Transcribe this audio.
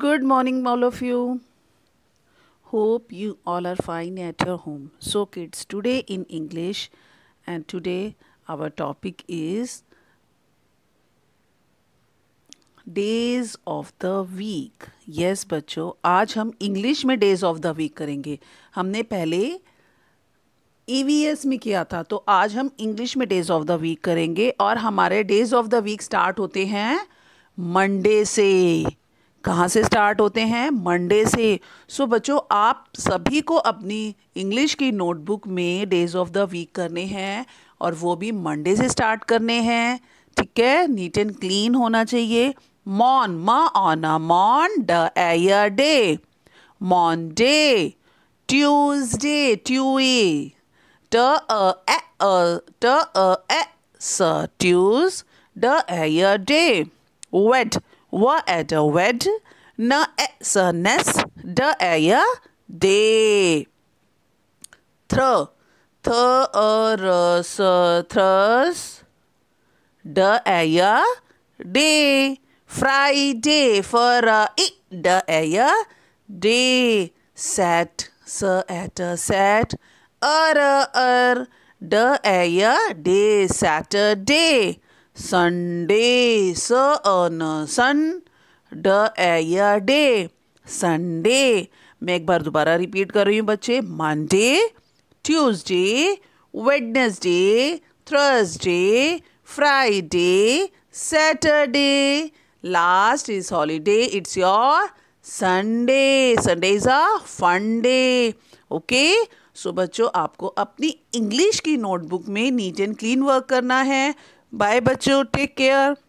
Good morning all of you hope you all are fine at your home so kids today in English and today our topic is days of the week yes बच्चों आज हम English में days of the week करेंगे हमने पहले EVS e में किया था तो आज हम इंग्लिश में डेज ऑफ द वीक करेंगे और हमारे days of the week start होते हैं मंडे से कहाँ से स्टार्ट होते हैं मंडे से सो so, बच्चों आप सभी को अपनी इंग्लिश की नोटबुक में डेज ऑफ द वीक करने हैं और वो भी मंडे से स्टार्ट करने हैं ठीक है नीट एंड क्लीन होना चाहिए मॉन मा on a mon d air day Monday Tuesday tue t a t a s tues d air day wed wed, wed, the nes, d e y they. Thr, th a r s thurs, d e y day. Friday for a uh, i d e y day. Set, s at a set, er er d e y day. Saturday. Sunday s un सन ड day Sunday मैं एक बार दोबारा repeat कर रही हूँ बच्चे Monday Tuesday Wednesday Thursday Friday Saturday last is holiday it's your Sunday Sunday is a funday okay सो बच्चों आपको अपनी इंग्लिश की नोटबुक में नीट एंड क्लीन वर्क करना है Bye, bachu. Take care.